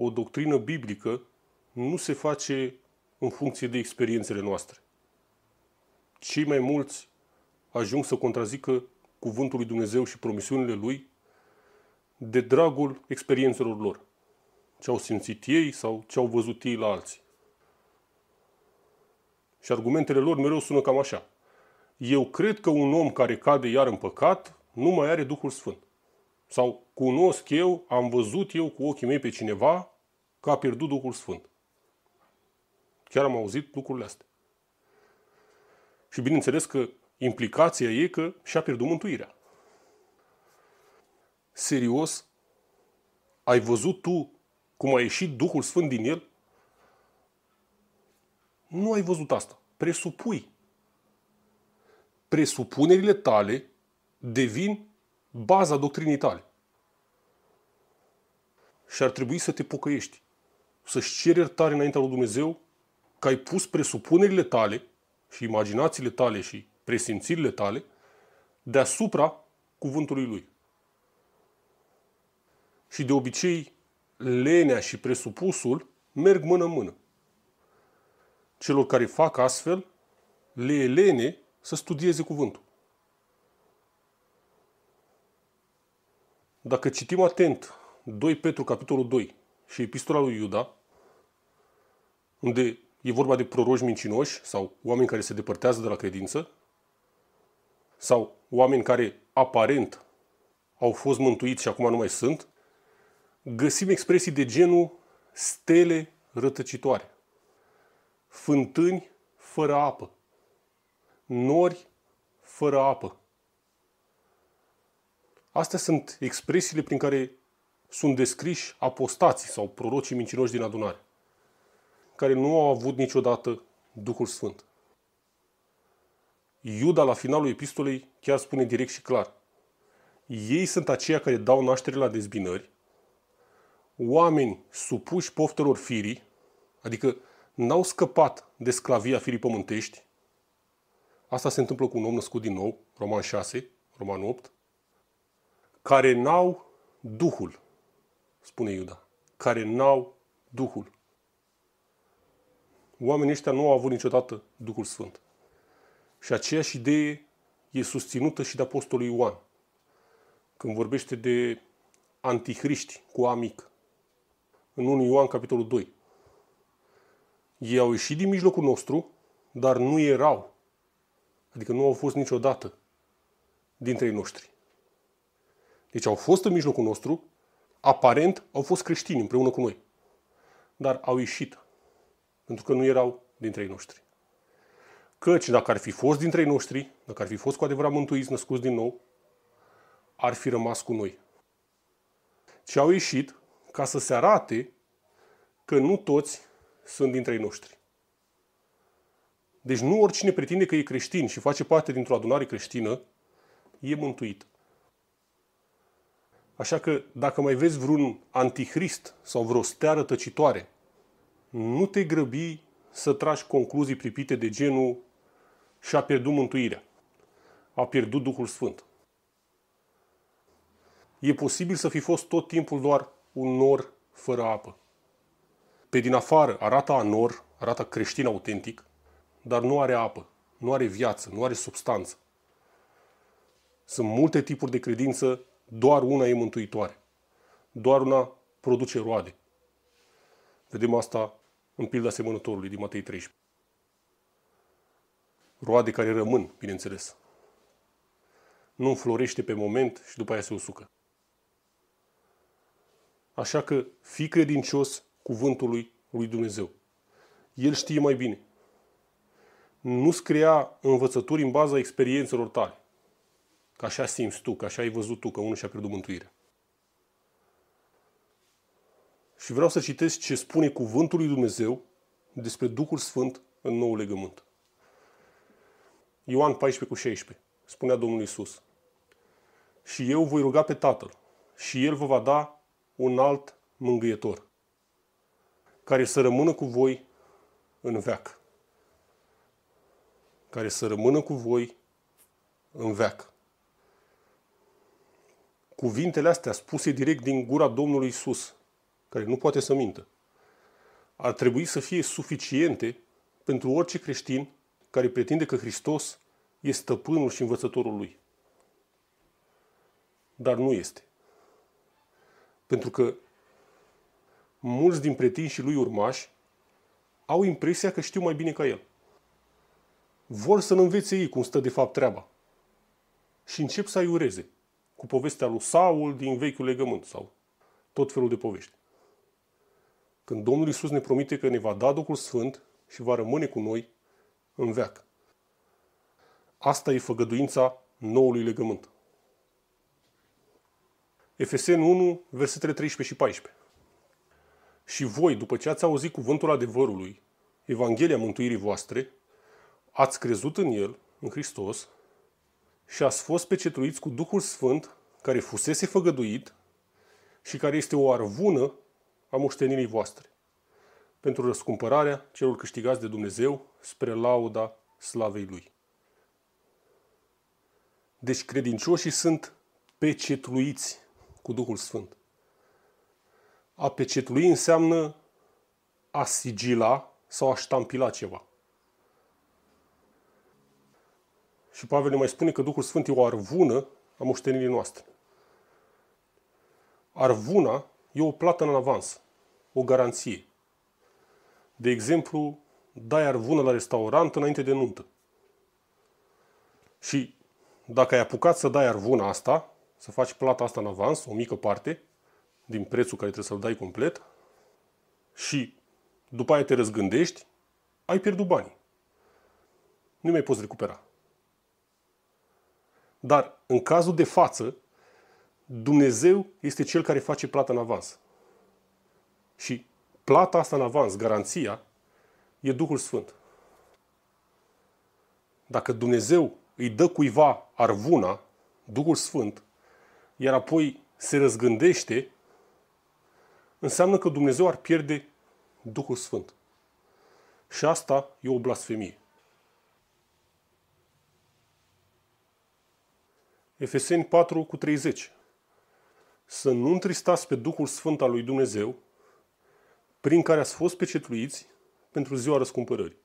o doctrină biblică nu se face în funcție de experiențele noastre. Cei mai mulți ajung să contrazică cuvântul lui Dumnezeu și promisiunile lui de dragul experiențelor lor, ce au simțit ei sau ce au văzut ei la alții. Și argumentele lor mereu sună cam așa. Eu cred că un om care cade iar în păcat nu mai are Duhul Sfânt sau cunosc eu, am văzut eu cu ochii mei pe cineva că a pierdut Duhul Sfânt. Chiar am auzit lucrurile astea. Și bineînțeles că implicația e că și-a pierdut mântuirea. Serios? Ai văzut tu cum a ieșit Duhul Sfânt din el? Nu ai văzut asta. Presupui. Presupunerile tale devin baza doctrinii tale. Și ar trebui să te pocăiești, să și ceri iertare înaintea lui Dumnezeu că ai pus presupunerile tale și imaginațiile tale și presimțirile tale deasupra cuvântului lui. Și de obicei, lenea și presupusul merg mână-mână. Celor care fac astfel, le e lene să studieze cuvântul. Dacă citim atent 2 Petru, capitolul 2 și epistola lui Iuda, unde e vorba de proroși mincinoși sau oameni care se depărtează de la credință, sau oameni care aparent au fost mântuiți și acum nu mai sunt, găsim expresii de genul stele rătăcitoare, fântâni fără apă, nori fără apă, Astea sunt expresiile prin care sunt descriși apostații sau prorocii mincinoși din adunare, care nu au avut niciodată Duhul Sfânt. Iuda, la finalul epistolei, chiar spune direct și clar. Ei sunt aceia care dau naștere la dezbinări, oameni supuși poftelor firii, adică n-au scăpat de sclavia firii pământești. Asta se întâmplă cu un om născut din nou, Roman 6, Roman 8 care n-au Duhul, spune Iuda, care n-au Duhul. Oamenii ăștia nu au avut niciodată Duhul Sfânt. Și aceeași idee e susținută și de Apostolul Ioan, când vorbește de antihriști cu Amic, în 1 Ioan capitolul 2. Ei au ieșit din mijlocul nostru, dar nu erau, adică nu au fost niciodată dintre ei noștri. Deci au fost în mijlocul nostru, aparent au fost creștini împreună cu noi. Dar au ieșit, pentru că nu erau dintre ei noștri. Căci dacă ar fi fost dintre ei noștri, dacă ar fi fost cu adevărat mântuiți, născuți din nou, ar fi rămas cu noi. Și au ieșit ca să se arate că nu toți sunt dintre ei noștri. Deci nu oricine pretinde că e creștin și face parte dintr-o adunare creștină, e mântuit. Așa că dacă mai vezi vreun antihrist sau vreo stea rătăcitoare, nu te grăbi să tragi concluzii pripite de genul și-a pierdut mântuirea, a pierdut Duhul Sfânt. E posibil să fi fost tot timpul doar un nor fără apă. Pe din afară arată a nor, arată creștin autentic, dar nu are apă, nu are viață, nu are substanță. Sunt multe tipuri de credință doar una e mântuitoare. Doar una produce roade. Vedem asta în pilda semănătorului din Matei 13. Roade care rămân, bineînțeles. Nu înflorește pe moment și după aia se usucă. Așa că fi credincios cuvântului lui Dumnezeu. El știe mai bine. Nu scria învățături în baza experiențelor tale. Că așa simți tu, că așa ai văzut tu, că unul și-a pierdut mântuirea. Și vreau să citesc ce spune cuvântul lui Dumnezeu despre Duhul Sfânt în nou legământ. Ioan 14 cu 16. Spunea Domnul Isus. Și eu voi ruga pe Tatăl și El vă va da un alt mângâietor care să rămână cu voi în veac. Care să rămână cu voi în veac cuvintele astea spuse direct din gura Domnului Isus, care nu poate să mintă, ar trebui să fie suficiente pentru orice creștin care pretinde că Hristos este stăpânul și învățătorul lui. Dar nu este. Pentru că mulți din pretinșii lui urmași au impresia că știu mai bine ca el. Vor să-l învețe ei cum stă de fapt treaba. Și încep să-i ureze cu povestea lui Saul din vechiul legământ sau tot felul de povești. Când Domnul Isus ne promite că ne va da Duhul Sfânt și va rămâne cu noi în veac. Asta e făgăduința noului legământ. Efeseni 1, versetele 13 și 14. Și voi, după ce ați auzit cuvântul adevărului, Evanghelia mântuirii voastre, ați crezut în el, în Hristos, și ați fost pecetuiți cu Duhul Sfânt, care fusese făgăduit și care este o arvună a moștenirii voastre, pentru răscumpărarea celor câștigați de Dumnezeu spre lauda slavei Lui. Deci credincioșii sunt pecetluiți cu Duhul Sfânt. A pecetlui înseamnă a sigila sau a ștampila ceva. Și Pavel ne mai spune că Duhul Sfânt e o arvună a moștenirii noastre. Arvuna e o plată în avans, o garanție. De exemplu, dai arvună la restaurant înainte de nuntă. Și dacă ai apucat să dai arvuna asta, să faci plata asta în avans, o mică parte, din prețul care trebuie să-l dai complet, și după aia te răzgândești, ai pierdut banii. Nu mai poți recupera. Dar, în cazul de față, Dumnezeu este cel care face plata în avans. Și plata asta în avans, garanția, e Duhul Sfânt. Dacă Dumnezeu îi dă cuiva arvuna, Duhul Sfânt, iar apoi se răzgândește, înseamnă că Dumnezeu ar pierde Duhul Sfânt. Și asta e o blasfemie. Efeseni 4 cu 30. Să nu întristați pe Duhul Sfânt al lui Dumnezeu, prin care ați fost pecetluiți pentru ziua răscumpărării.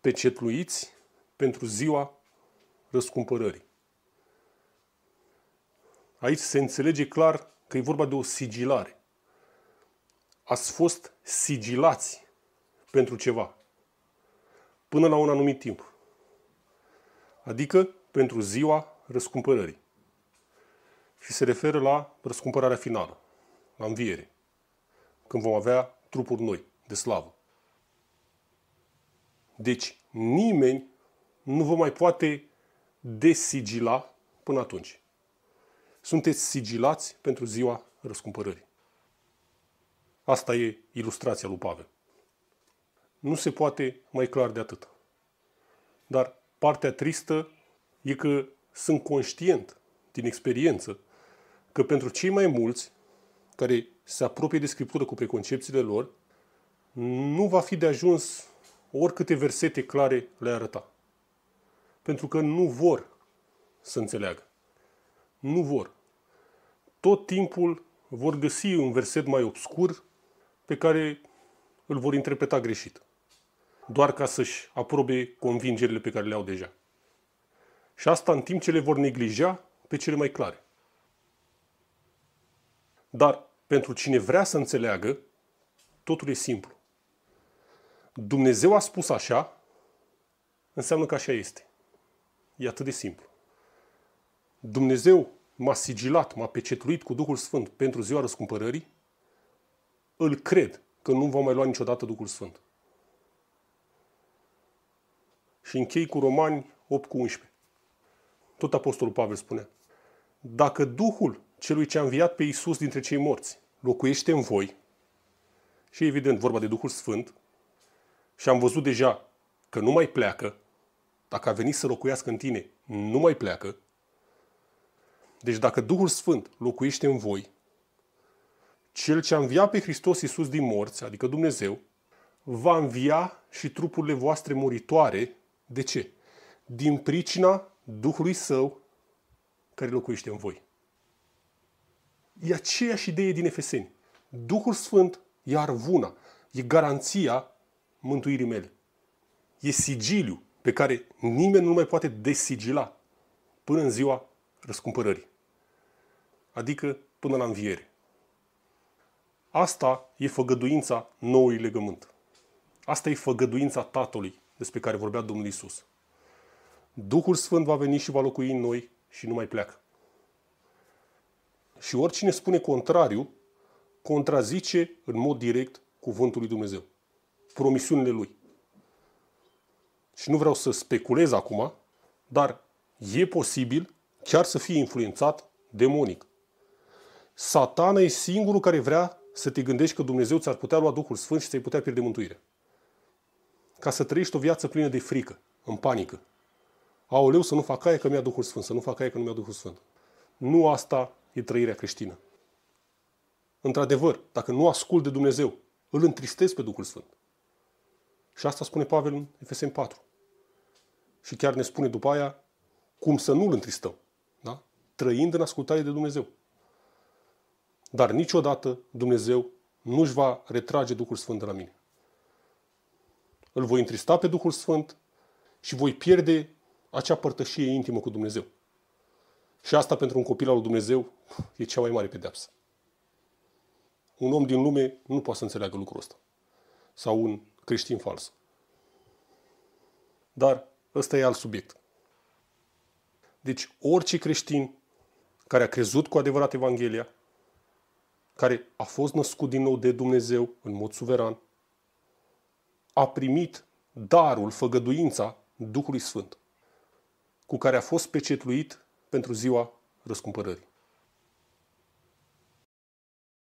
Pecetluiți pentru ziua răscumpărării. Aici se înțelege clar că e vorba de o sigilare. Ați fost sigilați pentru ceva până la un anumit timp. Adică pentru ziua răscumpărării. Și se referă la răscumpărarea finală, la înviere, când vom avea trupuri noi, de slavă. Deci nimeni nu vă mai poate desigila până atunci. Sunteți sigilați pentru ziua răscumpărării. Asta e ilustrația lui Pavel. Nu se poate mai clar de atât. Dar partea tristă e că sunt conștient din experiență că pentru cei mai mulți care se apropie de Scriptură cu preconcepțiile lor, nu va fi de ajuns oricâte versete clare le arăta. Pentru că nu vor să înțeleagă. Nu vor. Tot timpul vor găsi un verset mai obscur pe care îl vor interpreta greșit. Doar ca să-și aprobe convingerile pe care le au deja. Și asta în timp ce le vor neglija pe cele mai clare. Dar pentru cine vrea să înțeleagă, totul e simplu. Dumnezeu a spus așa, înseamnă că așa este. E atât de simplu. Dumnezeu m-a sigilat, m-a pecetuit cu Duhul Sfânt pentru ziua răscumpărării, îl cred că nu va mai lua niciodată Duhul Sfânt. Și închei cu Romani 8 cu 11. Tot Apostolul Pavel spune: dacă Duhul celui ce a înviat pe Iisus dintre cei morți locuiește în voi, și evident vorba de Duhul Sfânt, și am văzut deja că nu mai pleacă, dacă a venit să locuiască în tine, nu mai pleacă. Deci dacă Duhul Sfânt locuiește în voi, cel ce a înviat pe Hristos Iisus din morți, adică Dumnezeu, va învia și trupurile voastre muritoare. De ce? Din pricina Duhului Său care locuiește în voi. E aceeași idee din Efeseni. Duhul Sfânt e arvuna, e garanția mântuirii mele. E sigiliu pe care nimeni nu mai poate desigila până în ziua răscumpărării. Adică până la înviere. Asta e făgăduința noului legământ. Asta e făgăduința Tatălui despre care vorbea Domnul Isus. Duhul Sfânt va veni și va locui în noi și nu mai pleacă. Și oricine spune contrariu, contrazice în mod direct cuvântul lui Dumnezeu, promisiunile lui. Și nu vreau să speculez acum, dar e posibil chiar să fie influențat demonic. Satana e singurul care vrea să te gândești că Dumnezeu ți-ar putea lua Duhul Sfânt și ți-ai putea pierde mântuirea. Ca să trăiești o viață plină de frică, în panică, Aoleu, să nu fac aia că mi-a Duhul Sfânt, să nu fac aia că nu mi-a Duhul Sfânt. Nu asta e trăirea creștină. Într-adevăr, dacă nu ascult de Dumnezeu, îl întristez pe Duhul Sfânt. Și asta spune Pavel în Efeseni 4. Și chiar ne spune după aia cum să nu îl întristăm. Da? Trăind în ascultare de Dumnezeu. Dar niciodată Dumnezeu nu își va retrage Duhul Sfânt de la mine. Îl voi întrista pe Duhul Sfânt și voi pierde acea părtășie intimă cu Dumnezeu. Și asta pentru un copil al lui Dumnezeu e cea mai mare pedeapsă. Un om din lume nu poate să înțeleagă lucrul ăsta. Sau un creștin fals. Dar ăsta e alt subiect. Deci orice creștin care a crezut cu adevărat Evanghelia, care a fost născut din nou de Dumnezeu în mod suveran, a primit darul, făgăduința Duhului Sfânt cu care a fost pecetluit pentru ziua răscumpărării.